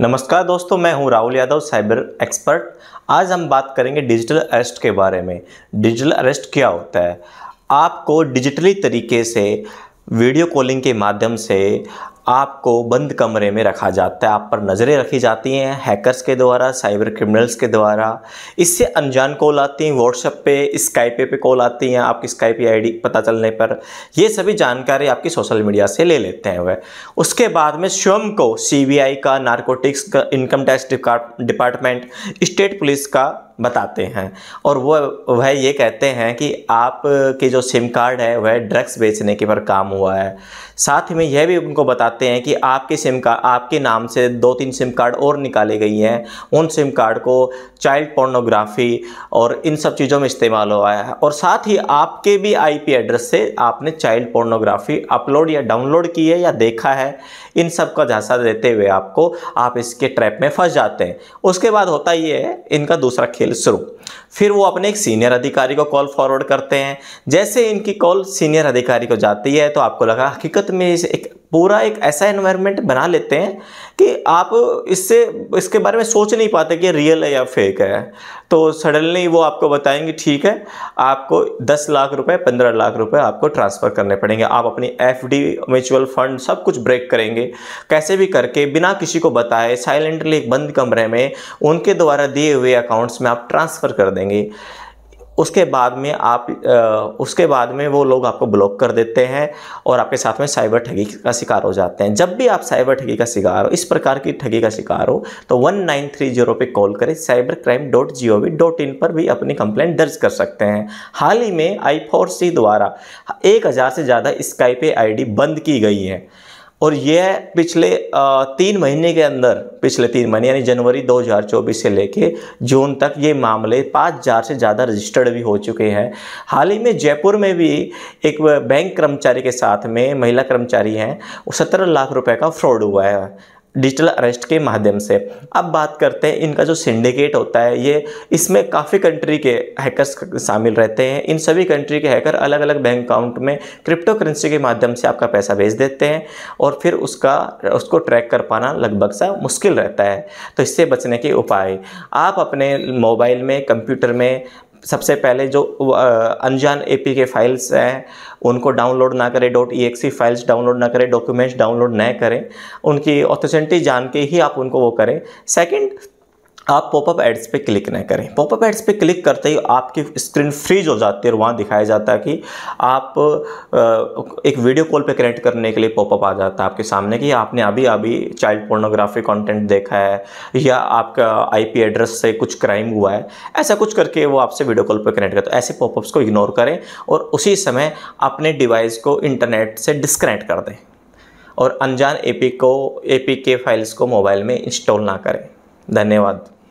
नमस्कार दोस्तों मैं हूं राहुल यादव साइबर एक्सपर्ट आज हम बात करेंगे डिजिटल अरेस्ट के बारे में डिजिटल अरेस्ट क्या होता है आपको डिजिटली तरीके से वीडियो कॉलिंग के माध्यम से आपको बंद कमरे में रखा जाता है आप पर नज़रें रखी जाती हैं हैकर्स के द्वारा साइबर क्रिमिनल्स के द्वारा इससे अनजान कॉल आती हैं व्हाट्सएप पे स्काइपे पे कॉल आती हैं आपकी स्काइप आईडी पता चलने पर ये सभी जानकारी आपकी सोशल मीडिया से ले लेते हैं वह उसके बाद में स्वयं को सीबीआई का नारकोटिक्स का income tax department state police का बताते हैं और वो वह ये कहते हैं कि आपके जो सिम कार्ड है वह ड्रग्स बेचने के पर काम हुआ है साथ में यह भी उनको बताते हैं कि आपके सिम कार्ड आपके नाम से दो तीन सिम कार्ड और निकाले गई हैं उन सिम कार्ड को चाइल्ड पोर्नोग्राफी और इन सब चीज़ों में इस्तेमाल हुआ है और साथ ही आपके भी आईपी एड्रेस से आपने चाइल्ड पोर्नोग्राफी अपलोड या डाउनलोड की है या देखा है इन सब का झांसा देते हुए आपको आप इसके ट्रैप में फंस जाते हैं उसके बाद होता ये है इनका दूसरा खेल खेल शुरू फिर वो अपने एक सीनियर अधिकारी को कॉल फॉरवर्ड करते हैं जैसे इनकी कॉल सीनियर अधिकारी को जाती है तो आपको लगा हकीकत में एक पूरा एक ऐसा एनवायरनमेंट बना लेते हैं कि आप इससे इसके बारे में सोच नहीं पाते कि रियल है या फेक है तो सडनली वो आपको बताएंगे ठीक है आपको 10 लाख रुपए 15 लाख रुपए आपको ट्रांसफ़र करने पड़ेंगे आप अपनी एफडी म्यूचुअल फंड सब कुछ ब्रेक करेंगे कैसे भी करके बिना किसी को बताए साइलेंटली एक बंद कमरे में उनके द्वारा दिए हुए अकाउंट्स में आप ट्रांसफ़र कर देंगे उसके बाद में आप उसके बाद में वो लोग आपको ब्लॉक कर देते हैं और आपके साथ में साइबर ठगी का शिकार हो जाते हैं जब भी आप साइबर ठगी का शिकार हो इस प्रकार की ठगी का शिकार हो तो वन नाइन थ्री जीरो पर कॉल करें cyber crime dot G O V dot in पर भी अपनी कंप्लेंट दर्ज कर सकते हैं हाल ही में आई फोर सी द्वारा एक हज़ार से ज़्यादा स्काइपे आई डी बंद की गई है और यह पिछले तीन महीने के अंदर पिछले तीन महीने यानी जनवरी 2024 से लेके जून तक ये मामले 5000 से ज़्यादा रजिस्टर्ड भी हो चुके हैं हाल ही में जयपुर में भी एक बैंक कर्मचारी के साथ में महिला कर्मचारी हैं सत्रह लाख रुपए का फ्रॉड हुआ है डिजिटल अरेस्ट के माध्यम से अब बात करते हैं इनका जो सिंडिकेट होता है ये इसमें काफ़ी कंट्री के हैकर्स शामिल रहते हैं इन सभी कंट्री के हैकर अलग अलग बैंक अकाउंट में क्रिप्टो करेंसी के माध्यम से आपका पैसा भेज देते हैं और फिर उसका उसको ट्रैक कर पाना लगभग सा मुश्किल रहता है तो इससे बचने के उपाय आप अपने मोबाइल में कंप्यूटर में सबसे पहले जो अनजान ए पी के फाइल्स हैं उनको डाउनलोड ना करें डॉट ई फाइल्स डाउनलोड ना करें डॉक्यूमेंट्स डाउनलोड ना करें उनकी ऑथेंटिटी जान के ही आप उनको वो करें सेकंड आप पॉपअप एड्स पे क्लिक ना करें पॉपअप एड्स पे क्लिक करते ही आपकी स्क्रीन फ्रीज हो जाती है और वहाँ दिखाया जाता है कि आप एक वीडियो कॉल पे कनेक्ट करने के लिए पॉपअप आ जाता है आपके सामने कि आपने अभी अभी चाइल्ड पोर्नोग्राफी कंटेंट देखा है या आपका आईपी एड्रेस से कुछ क्राइम हुआ है ऐसा कुछ करके वो आपसे वीडियो कॉल पर कनेक्ट करता है ऐसे पॉपअप्स को इग्नोर करें और उसी समय अपने डिवाइस को इंटरनेट से डिसकनेक्ट कर दें और अनजान ए को ए के फाइल्स को मोबाइल में इंस्टॉल ना करें धन्यवाद